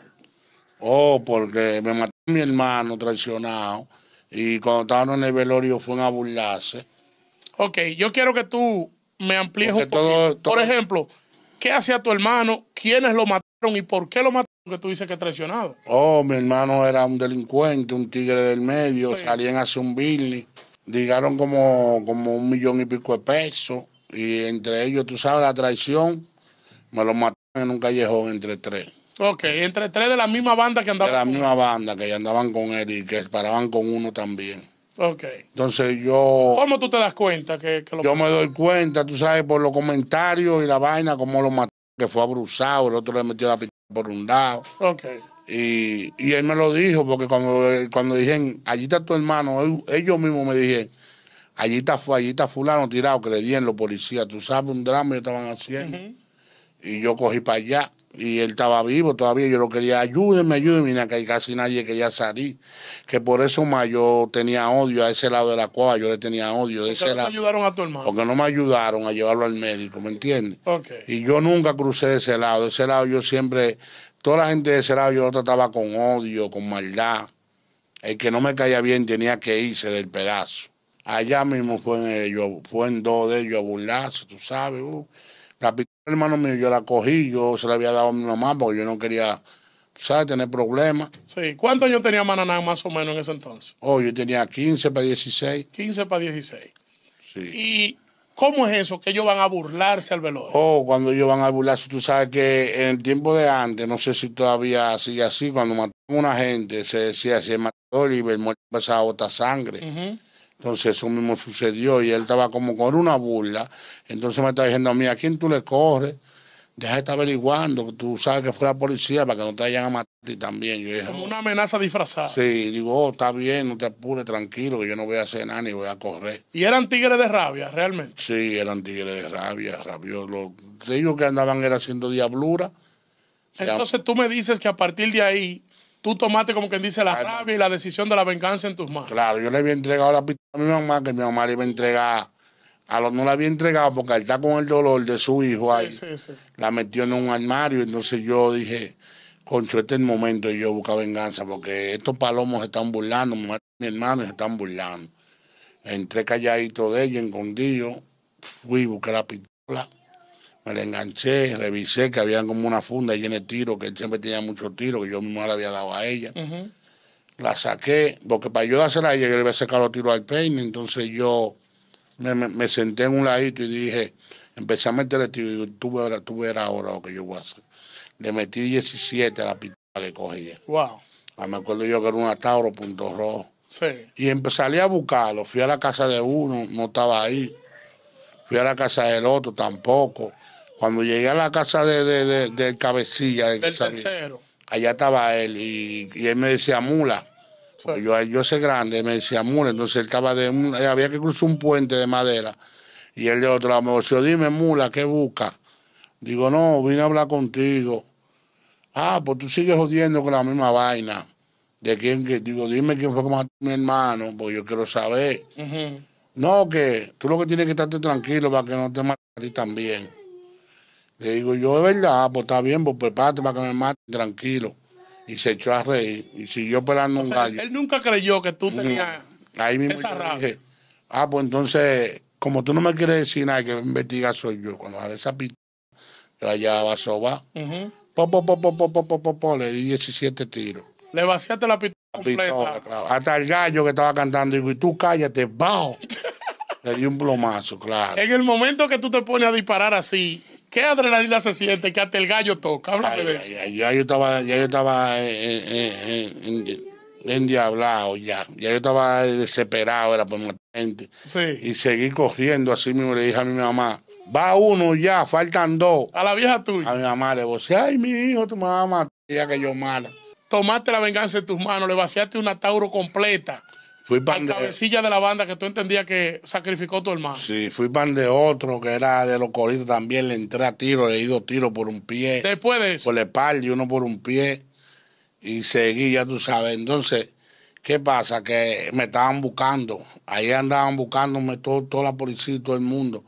Speaker 1: Oh, porque me mató mi hermano traicionado y cuando estaban en el velorio fue a burlarse. Ok, yo quiero que tú me amplíes un poco. Por ejemplo, ¿qué hacía tu hermano? ¿Quiénes lo mataron y por qué lo mataron? Que tú dices que traicionado. Oh, mi hermano era un delincuente, un tigre del medio, salían a un business Digaron como, un millón y pico de pesos. Y entre ellos, tú sabes, la traición, me lo mataron en un callejón entre tres. Ok, entre tres de la misma banda que andaban. De la misma banda que andaban con él y que paraban con uno también. Ok. Entonces yo. ¿Cómo tú te das cuenta que, lo Yo me doy cuenta, tú sabes, por los comentarios y la vaina, cómo lo mataron, que fue abruzado, el otro le metió la pistola por un lado. Ok. Y, él me lo dijo, porque cuando, cuando dijeron, allí está tu hermano, ellos mismos me dijeron, allí está, allí está fulano tirado, que le dieron los policías, tú sabes un drama que estaban haciendo. Y yo cogí para allá, y él estaba vivo todavía, yo lo quería, ayúdenme, ayúdenme, que casi nadie quería salir, que por eso más yo tenía odio a ese lado de la cueva, yo le tenía odio de ese no lado. ayudaron a tu hermano? Porque no me ayudaron a llevarlo al médico, ¿me entiendes? Y yo nunca crucé de ese lado, de ese lado yo siempre Toda la gente de ese lado yo lo trataba con odio, con maldad. El que no me caía bien tenía que irse del pedazo. Allá mismo fue en, fue en dos de ellos a burlarse, tú sabes. Uh. La pistola, hermano mío, yo la cogí, yo se la había dado a mi mamá porque yo no quería, sabes, tener problemas. Sí, ¿cuántos años tenía Mananá más o menos en ese entonces? Oh, yo tenía 15 para 16. 15 para 16. Sí. Y ¿Cómo es eso que ellos van a burlarse al velorio? Oh, cuando ellos van a burlarse, tú sabes que en el tiempo de antes, no sé si todavía sigue así, cuando mataban a una gente, se decía, se mató matador y el muerto empezaba a botar sangre. Entonces eso mismo sucedió y él estaba como con una burla. Entonces me estaba diciendo a mí, ¿a quién tú le corres? deja de estar averiguando, tú sabes que fue la policía para que no te vayan a matar también. Yo Como una amenaza disfrazada. Sí, digo, oh, está bien, no te apures, tranquilo, que yo no voy a hacer nada ni voy a correr. ¿Y eran tigres de rabia, realmente? Sí, eran tigres de rabia, rabiosos. Los, ellos que andaban era haciendo diablura. Entonces tú me dices que a partir de ahí tú tomaste como quien dice la rabia y la decisión de la venganza en tus manos. Claro, yo le había entregado la pistola a mi mamá, que mi mamá le iba a entregar a los no la había entregado porque él está con el dolor de su hijo ahí. La metió en un armario, entonces yo dije, concho, este es el momento y yo busco venganza porque estos palomos están burlando, mi, mi hermano se están burlando. Entré calladito de ella, escondido, fui, busqué la pistola, me la enganché, revisé que había como una funda llena de tiro. que él siempre tenía muchos tiros, que yo mismo le había dado a ella. La saqué, porque para yo hacerla a ella, yo le a sacar los tiros al peine, entonces yo me, senté en un ladito y dije, empecé a meter el tiro y tú verás, ahora lo que yo voy a hacer. Le metí 17 a la pistola que cogía. Wow. Ah, me acuerdo yo que era un Tauro punto rojo. Sí. Y empecé a buscarlo. Fui a la casa de uno, no estaba ahí. Fui a la casa del otro, tampoco. Cuando llegué a la casa de, del cabecilla, del, tercero. allá estaba él y él me decía, mula pues yo, yo ese grande me decía, Mula entonces él estaba de eh, había que cruzar un puente de madera. Y él de otro lado me decía dime, Mula, ¿qué busca? Digo, no, vine a hablar contigo. Ah, pues tú sigues jodiendo con la misma vaina. De quién que, digo, dime quién fue que mató a mi hermano, pues yo quiero saber. No, que tú lo que tienes que estarte tranquilo para que no te maten a ti también. Le digo, yo de verdad, pues está bien, pues prepárate para que me maten tranquilo y se echó a reír y siguió pelando un gallo. Él nunca creyó que tú mm, tenías esa rabia. ah, pues entonces, como tú no me quieres decir nada, que investiga soy yo. Cuando sale esa pistola, la llevaba a soba. le di 17 tiros. Le vaciaste la pistola completa. Hasta el gallo que estaba cantando, dijo, y tú cállate, va. le di un plomazo, claro. En el momento que tú te pones a disparar así, ¿Qué adrenalina se siente que hasta el gallo toca? Háblame de eso. ya yo estaba, ya yo estaba eh, eh, eh, endiablado, ya. Ya yo estaba desesperado, era por matar gente. Sí. Y seguí corriendo, así mismo le dije a mi mamá, va uno ya, faltan dos. A la vieja tuya. A mi mamá le voce, ay, mi hijo, tu mamá, ya que yo mala. Tomaste la venganza de tus manos, le vaciaste una Tauro completa. Fui pan de... cabecilla de la banda que tú entendías que sacrificó tu hermano. Sí, fui pan de otro que era de los coritos también. Le entré a tiro, le ido ido tiro por un pie. Después de eso. Por el espalda y uno por un pie. Y seguí, ya tú sabes. Entonces, ¿qué pasa? Que me estaban buscando. Ahí andaban buscándome todo, toda la policía y todo el mundo.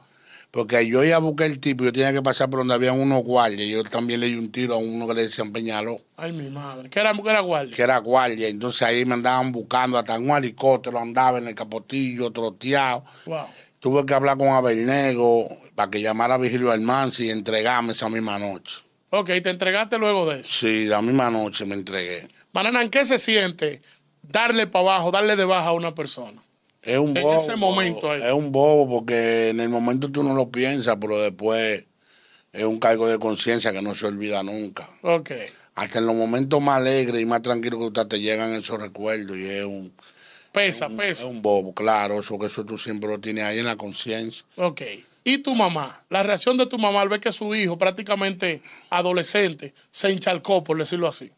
Speaker 1: Porque yo ya busqué el tipo, yo tenía que pasar por donde había unos guardias. Yo también le di un tiro a uno que le decían Peñaló. Ay, mi madre. ¿Qué era, guardia? Que era guardia. Entonces ahí me andaban buscando, hasta en un helicóptero andaba en el capotillo, troteado. Wow. Tuve que hablar con Negro para que llamara a Vigilio Almanzi y entregarme esa misma noche. Ok, ¿te entregaste luego de eso? Sí, la misma noche me entregué. Banana, ¿en qué se siente darle para abajo, darle de baja a una persona? Es un bobo. ese momento. Es un bobo porque en el momento tú no lo piensas, pero después es un cargo de conciencia que no se olvida nunca. Ok. Hasta en los momentos más alegres y más tranquilos que usted te llegan esos recuerdos y es un... Pesa, pesa. Es un bobo, claro, eso que eso tú siempre lo tienes ahí en la conciencia. Ok. ¿Y tu mamá? La reacción de tu mamá al ver que su hijo, prácticamente adolescente, se encharcó, por decirlo así.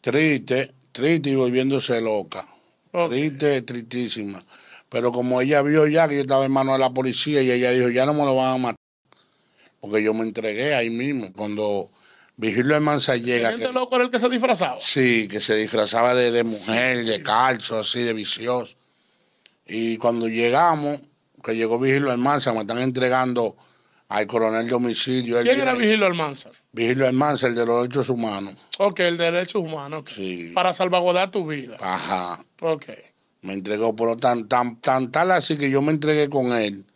Speaker 1: Triste, triste y volviéndose loca. Triste, tristísima. Pero como ella vio ya que yo estaba en manos de la policía y ella dijo, ya no me lo van a matar. Porque yo me entregué ahí mismo. Cuando Vigilio Almanza llega. ¿El este loco era el que se disfrazaba? Sí, que se disfrazaba de, mujer, de calzo, así, de vicioso. Y cuando llegamos, que llegó Vigilio Almanza, me están entregando al coronel de homicidio. ¿Quién era Vigilio Almanza? Vigilio Almanza, el de los derechos humanos. Ok, el de derechos humanos. Sí. Para salvaguardar tu vida. Ajá. Ok. Me entregó, pero tan, tan, tan tal así que yo me entregué con él,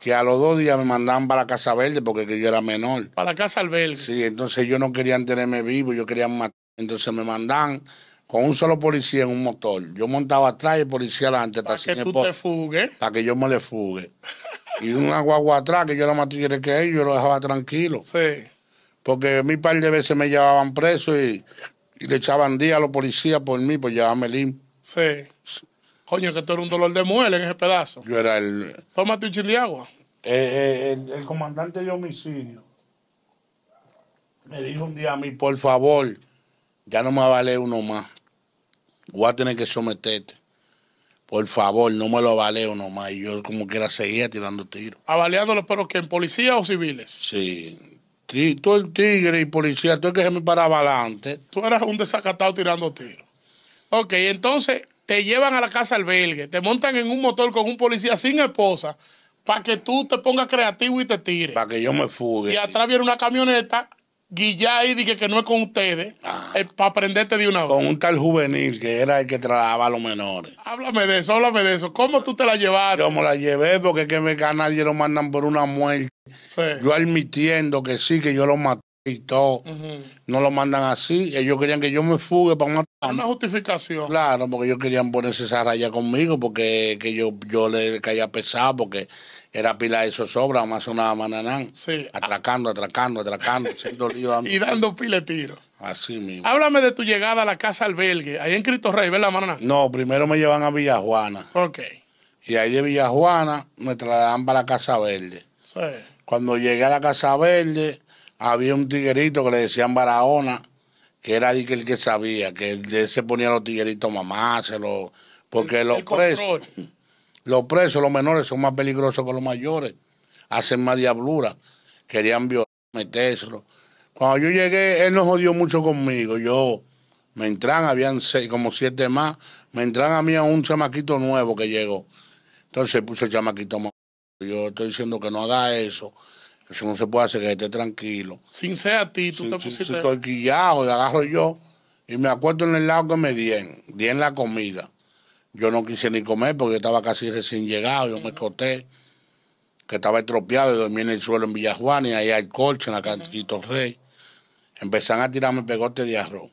Speaker 1: que a los dos días me mandaban para la Casa Verde porque yo era menor. Para la Casa Verde. Sí, entonces yo no querían tenerme vivo, yo querían matar. Entonces me mandaban con un solo policía en un motor. Yo montaba atrás y el policía adelante. Para que tú te fugues. Para que yo me le fugue. y un guagua atrás, que yo era más tigre que él, yo lo dejaba tranquilo. Sí. Porque mi par de veces me llevaban preso y, le echaban día a los policías por mí, por llevarme limpio. Sí. Coño, que tú era un dolor de muela en ese pedazo. Yo era el. Tómate un chile de agua. Eh, eh, el, comandante de homicidio me dijo un día a mí, por favor, ya no me vale uno más. Voy a tener que someterte. Por favor, no me lo avaleo uno más. Y yo como quiera seguía tirando tiros. ¿Avaleándolo pero que en policía o civiles? Sí. tú el tigre y policía, tú el que se me paraba adelante. Tú eras un desacatado tirando tiros. Ok, entonces te llevan a la casa albergue, te montan en un motor con un policía sin esposa para que tú te pongas creativo y te tires. Para que yo me fugue. Y atrás viene una camioneta, guillá y dije que no es con ustedes, ah. para prenderte de una vez. Con un tal juvenil que era el que trabajaba a los menores. Háblame de eso, háblame de eso. ¿Cómo tú te la llevaste? Yo me la llevé porque es que me y lo mandan por una muerte. Yo admitiendo que sí, que yo lo maté y todo. No lo mandan así. Ellos querían que yo me fugue para una... justificación. Claro, porque ellos querían ponerse esa raya conmigo porque yo, yo le caía pesado porque era pila de zozobra, más una mananán. Sí. Atracando, atracando, atracando, y dando pile tiro. Así mismo. Háblame de tu llegada a la casa albergue, ahí en Cristo Rey, la mananán? No, primero me llevan a Villajuana. Ok. Y ahí de Villajuana me trasladan para la Casa Verde. Sí. Cuando llegué a la Casa Verde había un tiguerito que le decían Barahona, que era el que sabía, que él se ponía los tigueritos mamás, porque los presos, los presos, los menores son más peligrosos que los mayores, hacen más diablura, querían violar, metérselo. Cuando yo llegué, él no jodió mucho conmigo, yo, me entran, habían seis, como siete más, me entran a mí a un chamaquito nuevo que llegó. Entonces puso el chamaquito más. Yo estoy diciendo que no haga eso, eso no se puede hacer que esté tranquilo. Sin ser a ti, tú si, te pusiste. estoy quillado y agarro yo y me acuerdo en el lado que me dieron, dieron la comida. Yo no quise ni comer porque yo estaba casi recién llegado, yo me escoté, que estaba estropeado y dormí en el suelo en Villajuana y ahí hay colcha en la Cantito Rey. Empezaron a tirarme pegote de arroz,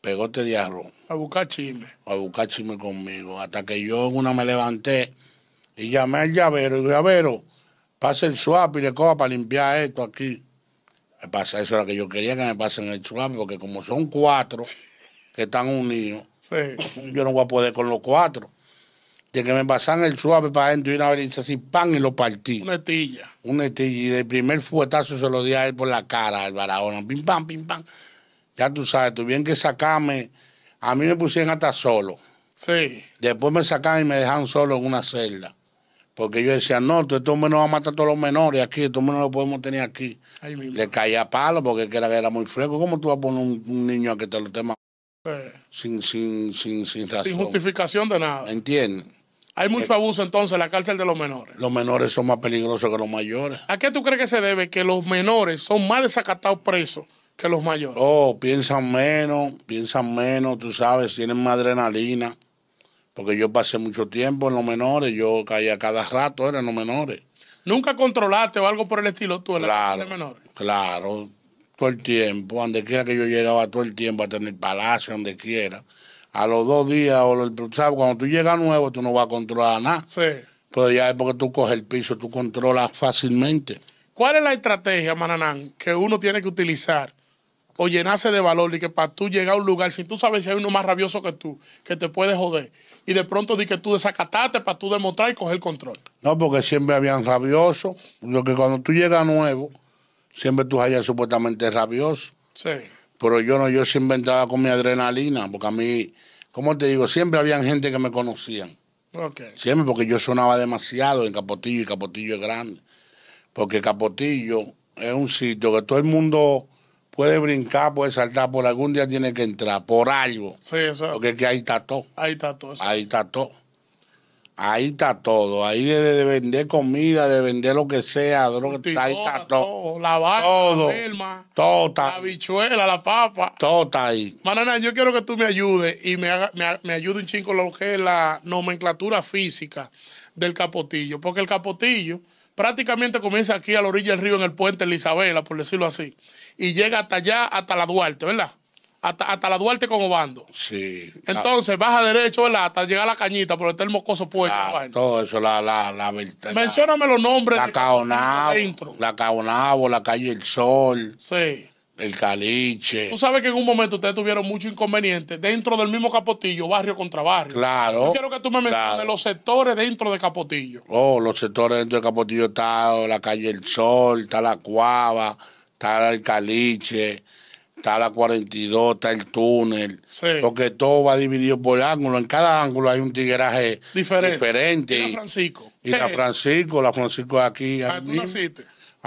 Speaker 1: pegote de arroz. A buscar chisme. A buscar chisme conmigo, hasta que yo en una me levanté y llamé al llavero y llavero pase el swap y le coja para limpiar esto aquí. pasa, eso era lo que yo quería que me pasen el swap, porque como son cuatro que están unidos, yo no voy a poder con los cuatro. De que me pasan el swap para adentro y una vez así, pan y lo partí. Una estilla. Una estilla. Y el primer fuetazo se lo di a él por la cara, al Barahona. Pim, pam, pim, pam. Ya tú sabes, tuvieron que sacarme. A mí me pusieron hasta solo. Sí. Después me sacaron y me dejaron solo en una celda. Porque yo decía, no, esto menos va a matar a todos los menores aquí, Estos menos lo podemos tener aquí. Le caía palo porque era, era muy fresco. ¿Cómo tú vas a poner un, niño a que te lo tema pues, sin, sin, sin, sin razón? Sin justificación de nada. ¿Entiendes? Hay mucho eh, abuso entonces en la cárcel de los menores. Los menores son más peligrosos que los mayores. ¿A qué tú crees que se debe que los menores son más desacatados presos que los mayores? Oh, piensan menos, piensan menos, tú sabes, tienen más adrenalina porque yo pasé mucho tiempo en los menores, yo caía cada rato, era en los menores. ¿Nunca controlaste o algo por el estilo tú en los menores? Claro, todo el tiempo, donde quiera que yo llegaba, todo el tiempo a tener palacio, donde quiera. A los dos días, o el ¿sabes? cuando tú llegas nuevo, tú no vas a controlar nada. Sí. Pero ya es porque tú coges el piso, tú controlas fácilmente. ¿Cuál es la estrategia, Mananán, que uno tiene que utilizar? o llenarse de valor y que para tú llegar a un lugar, si tú sabes si hay uno más rabioso que tú, que te puede joder, y de pronto di que tú desacataste para tú demostrar y coger control. No, porque siempre habían rabiosos, lo que cuando tú llegas nuevo, siempre tú hallas supuestamente rabioso. Sí. Pero yo no, yo siempre entraba con mi adrenalina, porque a mí, ¿cómo te digo, siempre habían gente que me conocían. Okay. Siempre porque yo sonaba demasiado en Capotillo y Capotillo es grande. Porque Capotillo es un sitio que todo el mundo puede brincar, puede saltar, por algún día tiene que entrar, por algo. Sí, eso Porque es que ahí está todo. Ahí está todo. Ahí está todo. Ahí está todo. Ahí de, vender comida, de vender lo que sea, ahí está todo. La vaca, la merma, todo la bichuela, la papa. Todo está ahí. Manana, yo quiero que tú me ayudes y me, me, ayude un chingo lo que la nomenclatura física del capotillo. Porque el capotillo prácticamente comienza aquí a la orilla del río en el puente Isabela, por decirlo así, y llega hasta allá, hasta la Duarte, ¿verdad? Hasta, hasta la Duarte con Obando. Sí. Entonces baja derecho, ¿verdad? Hasta llegar a la cañita, por está el mocoso puesto, ah, todo eso, la, la, la, la Mencióname los nombres. La Caonabo, la, Caonabo, la calle El Sol. Sí. El caliche. Tú sabes que en un momento ustedes tuvieron mucho inconveniente dentro del mismo Capotillo, barrio contra barrio. Claro. Yo quiero que tú me menciones los sectores dentro de Capotillo. Oh, los sectores dentro de Capotillo está la calle El Sol, está la Cuava, está el Caliche, está la 42, está el túnel. Sí. Porque todo va dividido por ángulo. En cada ángulo hay un tigueraje diferente. diferente. Y la Francisco. Y la Francisco, la Francisco aquí. Ah, tú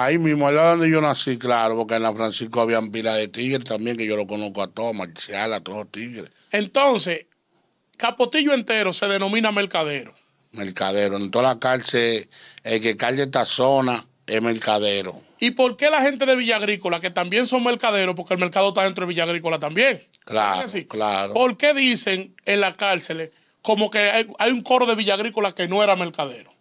Speaker 1: Ahí mismo, al lado donde yo nací, claro, porque en la Francisco habían pila de tigres también, que yo lo conozco a todos, Marcial, a todos los tigres. Entonces, Capotillo entero se denomina mercadero. Mercadero, en toda la cárcel, el que calle esta zona es mercadero. ¿Y por qué la gente de Villa Agrícola, que también son mercaderos, porque el mercado está dentro de Villa Agrícola también? Claro, claro. ¿Por qué dicen en las cárceles como que hay, hay un coro de Villa Agrícola que no era mercadero?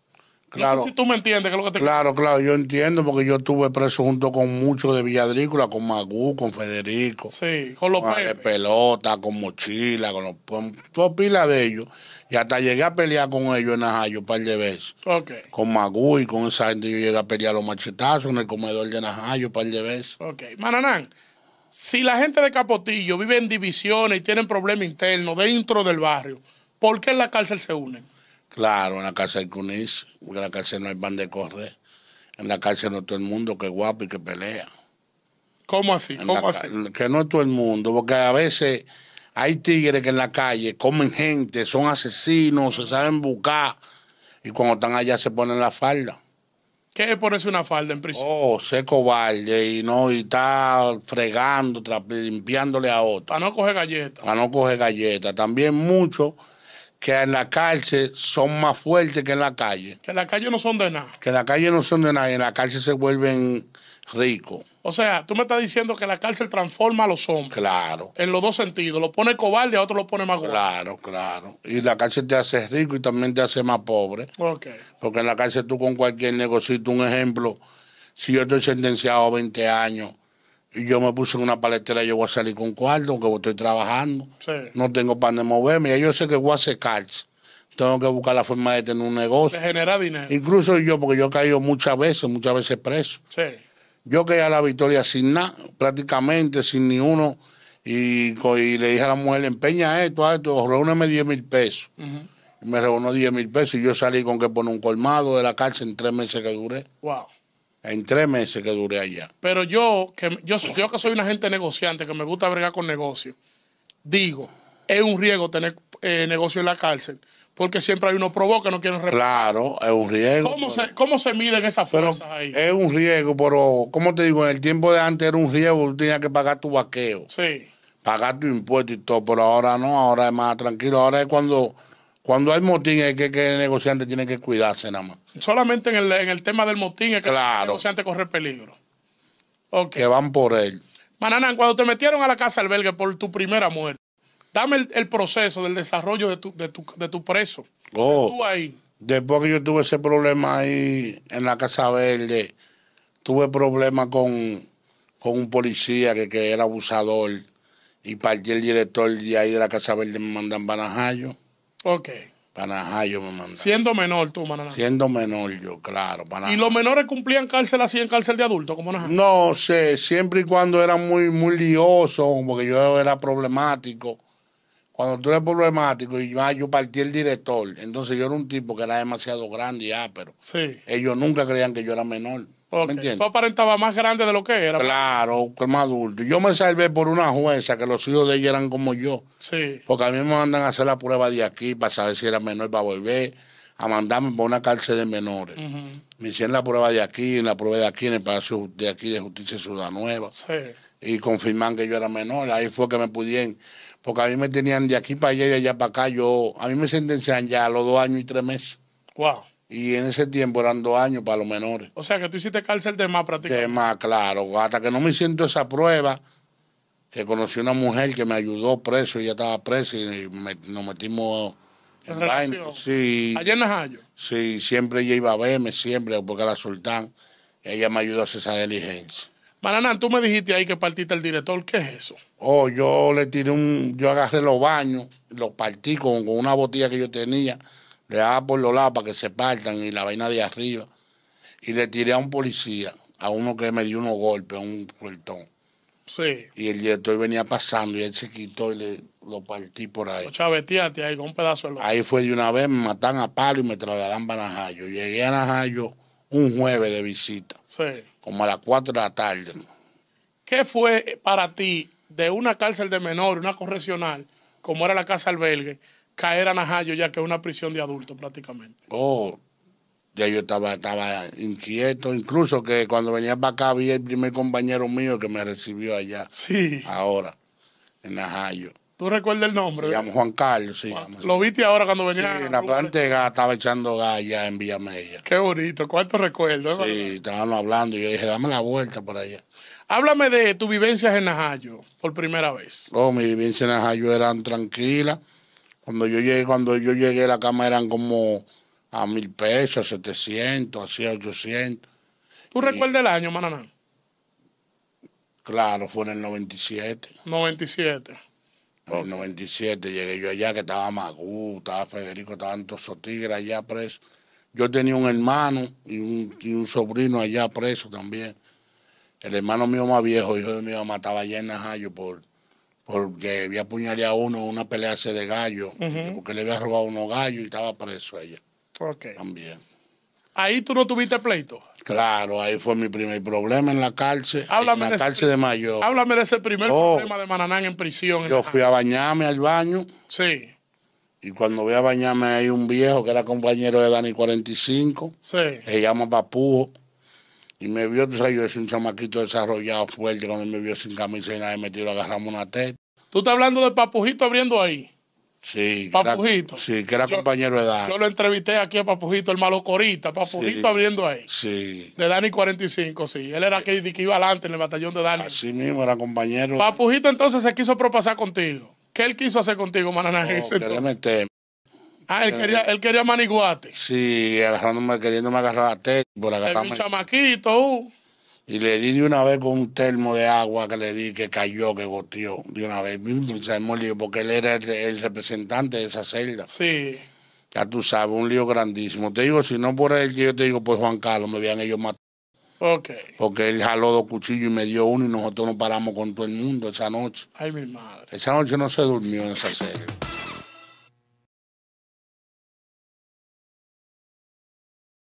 Speaker 1: Claro. me entiendes Claro, claro, yo entiendo porque yo estuve preso junto con muchos de Villadrícula, con Magú, con Federico. Sí, con los con pelota, con mochila, con los pila de ellos. Y hasta llegué a pelear con ellos en Najayo un par de veces. Con Magú y con esa gente yo llegué a pelear los machetazos en el comedor de Najayo un par de veces. Ok, Mananán, si la gente de Capotillo vive en divisiones y tienen problemas internos dentro del barrio, ¿por qué en la cárcel se unen? Claro, en la casa hay cunis, porque en la cárcel no hay pan de correr. En la cárcel no todo el mundo que guapo y que pelea. ¿Cómo así? Que no es todo el mundo, porque a veces hay tigres que en la calle comen gente, son asesinos, se saben buscar, y cuando están allá se ponen la falda. ¿Qué es ponerse una falda en prisión? Oh, ser cobarde y no, y está fregando, limpiándole a otro. Para no coger galletas. Para no coger galletas. También mucho que en la cárcel son más fuertes que en la calle. Que en la calle no son de nada. Que en la calle no son de nada en la cárcel se vuelven ricos. O sea, tú me estás diciendo que la cárcel transforma a los hombres. Claro. En los dos sentidos. Lo pone cobarde, a otro lo pone más Claro, claro. Y la cárcel te hace rico y también te hace más pobre. Ok. Porque en la cárcel tú con cualquier negocio, un ejemplo, si yo estoy sentenciado a 20 años y yo me puse en una paletera, yo voy a salir con cuarto, aunque estoy trabajando. No tengo pan de moverme. Y yo sé que voy a hacer calcio. Tengo que buscar la forma de tener un negocio. De generar dinero. Incluso yo, porque yo he caído muchas veces, muchas veces preso. Sí. Yo quedé a la victoria sin nada, prácticamente sin ni uno. Y, le dije a la mujer, empeña esto, esto, reúneme 10 mil pesos. me reúne 10 mil pesos y yo salí con que poner un colmado de la cárcel en tres meses que duré. Wow en tres meses que duré allá. Pero yo que, yo, yo que soy una gente negociante, que me gusta bregar con negocios, digo, es un riesgo tener eh, negocio en la cárcel, porque siempre hay uno provoca que no quieren repartir. Claro, es un riesgo. ¿Cómo, se, cómo se miden esas fuerzas ahí? Es un riesgo, pero como te digo, en el tiempo de antes era un riesgo, tú tenías que pagar tu vaqueo. Sí. Pagar tu impuesto y todo, pero ahora no, ahora es más tranquilo, ahora es cuando cuando hay motín es que, el negociante tiene que cuidarse nada más. Solamente en el, en el tema del motín es que el negociante corre peligro. Okay. Que van por él. Mananán, cuando te metieron a la casa albergue por tu primera muerte, dame el, proceso del desarrollo de tu, de tu, preso. Oh. Después que yo tuve ese problema ahí en la Casa Verde, tuve problemas con, con un policía que, que, era abusador y partí el director de ahí de la Casa Verde me mandan Banajayo. Ok. Siendo menor tú, mananá Siendo menor yo, claro. ¿Y los menores cumplían cárcel así en cárcel de adulto, como No sé, siempre y cuando era muy, muy lioso, porque yo era problemático. Cuando tú eres problemático y yo, partí el director, entonces yo era un tipo que era demasiado grande y pero. Sí. Ellos nunca creían que yo era menor. Okay. aparentaba más grande de lo que era. Pues. Claro, más adulto. Yo me salvé por una jueza que los hijos de ella eran como yo. Sí. Porque a mí me mandan a hacer la prueba de aquí para saber si era menor para volver a mandarme por una cárcel de menores. Me hicieron la prueba de aquí, la prueba de aquí en el Palacio de aquí de Justicia de Ciudad Nueva. Sí. Y confirman que yo era menor. Ahí fue que me pudieron. Porque a mí me tenían de aquí para allá y de allá para acá. Yo, a mí me sentencian ya a los dos años y tres meses. Wow. Y en ese tiempo eran dos años para los menores. O sea que tú hiciste cárcel de más prácticamente. De más, claro. Hasta que no me siento esa prueba, que conocí una mujer que me ayudó preso, ella estaba presa y nos metimos en relación. Sí. Allá en Najayo. Sí, siempre ella iba a verme, siempre, porque era sultán. Ella me ayudó a hacer esa diligencia. Maranán, tú me dijiste ahí que partiste el director, ¿qué es eso? Oh, yo le tiré un, yo agarré los baños, los partí con una botella que yo tenía le daba por los lados para que se partan y la vaina de arriba. Y le tiré a un policía, a uno que me dio unos golpes, un puertón. Sí. Y el director venía pasando y él se quitó y le, lo partí por ahí. Chaveteaste ahí con un pedazo de loco. Ahí fue de una vez, me matan a palo y me trasladan para Najayo. Llegué a Najayo un jueves de visita. Sí. Como a las 4 de la tarde. ¿Qué fue para ti de una cárcel de menor, una correccional, como era la casa albergue? caer a Najayo ya que es una prisión de adultos prácticamente. Oh, ya yo estaba, estaba inquieto, incluso que cuando venía para acá vi el primer compañero mío que me recibió allá. Sí. Ahora, en Najayo. ¿Tú recuerdas el nombre? Me llamo Juan Carlos, sí. lo viste ahora cuando venía. Sí, en la planta estaba echando gas allá en Mella. Qué bonito, cuánto recuerdo. ¿eh? Sí, estábamos hablando y yo dije, dame la vuelta por allá. Háblame de tus vivencias en Najayo por primera vez. Oh, mi vivencia en Najayo eran tranquilas cuando yo llegué, cuando yo llegué la cama eran como a mil pesos, a 700, así a 800. ¿Tú recuerdas el año, Mananá? Claro, fue en el 97. 97. En el 97 llegué yo allá, que estaba Magú, estaba Federico, estaban todos esos allá preso. Yo tenía un hermano y un, sobrino allá preso también. El hermano mío más viejo, hijo de mí, mamá, estaba allá en Najayo por, porque había apuñalado a uno en una pelea de gallo, porque le había robado unos gallos y estaba preso ella. Ok. También. ¿Ahí tú no tuviste pleito? Claro, ahí fue mi primer problema en la cárcel. en la de cárcel de Mayo. Háblame de ese primer oh. problema de Mananán en prisión. Yo fui a bañarme al baño. Sí. Y cuando voy a bañarme hay un viejo que era compañero de Dani 45. Sí. Se llama Papujo. Y me vio, tú sabes, yo soy un chamaquito desarrollado fuerte, cuando me vio sin camisa y nada, me tiró, agarramos una teta. ¿Tú estás hablando de papujito abriendo ahí? Sí. Papujito. sí, que era compañero de edad. Yo lo entrevisté aquí a Papujito, el malo Papujito abriendo ahí. Sí. De Dani 45, sí. Él era que, que iba adelante en el batallón de Dani. Así mismo, era compañero. Papujito entonces se quiso propasar contigo. ¿Qué él quiso hacer contigo, Mananá? No, Ah, él eh, quería, él quería maniguate. Sí, agarrándome, queriéndome agarrar la té. Por agarrarme. un chamaquito. Uh. Y le di de una vez con un termo de agua que le di que cayó, que goteó. De una vez, se porque él era el, representante de esa celda. Sí. Ya tú sabes, un lío grandísimo. Te digo, si no por él, que yo te digo, pues Juan Carlos, me habían ellos matado. Ok. Porque él jaló dos cuchillos y me dio uno y nosotros nos paramos con todo el mundo esa noche. Ay, mi madre. Esa noche no se durmió en esa celda.